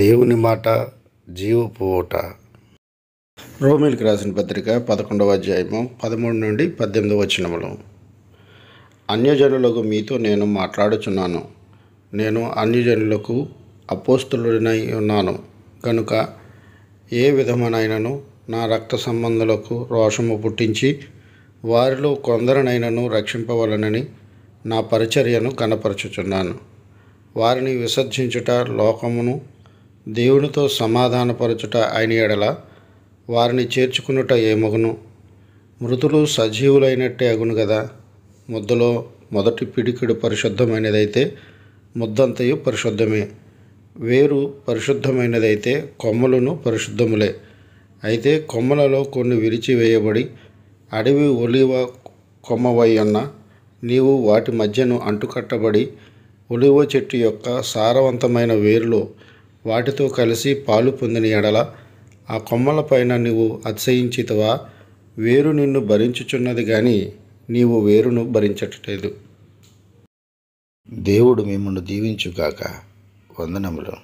దేవుని మాట జీవపు ఓట రోమిల్కి రాసిన పత్రిక పదకొండవ అధ్యాయము పదమూడు నుండి పద్దెనిమిది వచ్చినములు అన్యజనులకు మీతో నేను మాట్లాడుచున్నాను నేను అన్యజనులకు అపోస్తులుడినై ఉన్నాను కనుక ఏ విధమునైనను నా రక్త సంబంధులకు రోషము పుట్టించి వారిలో కొందరినైనను రక్షింపవలనని నా పరిచర్యను కనపరచుచున్నాను వారిని విసర్జించుట లోకమును దేవునితో సమాధానపరచుట ఆయన ఎడల వారిని చేర్చుకున్నట ఏమగును మృతులు సజీవులైనట్టే అగును కదా ముద్దలో మొదటి పిడికిడు పరిశుద్ధమైనదైతే ముద్దంతయు పరిశుద్ధమే వేరు పరిశుద్ధమైనదైతే కొమ్మలను పరిశుద్ధములే అయితే కొమ్మలలో కొన్ని విరిచి వేయబడి అడవి ఒలివ కొమ్మవయ్యన్న నీవు వాటి మధ్యను అంటుకట్టబడి ఒలివ చెట్టు యొక్క సారవంతమైన వేరులో వాటితో కలిసి పాలు పొందిన ఎడల ఆ కొమ్మలపైన నీవు అతిశయించితవా వేరు నిన్ను భరించుచున్నది కానీ నీవు వేరును భరించటలేదు దేవుడు మిమ్మల్ని దీవించుగాక వందనములు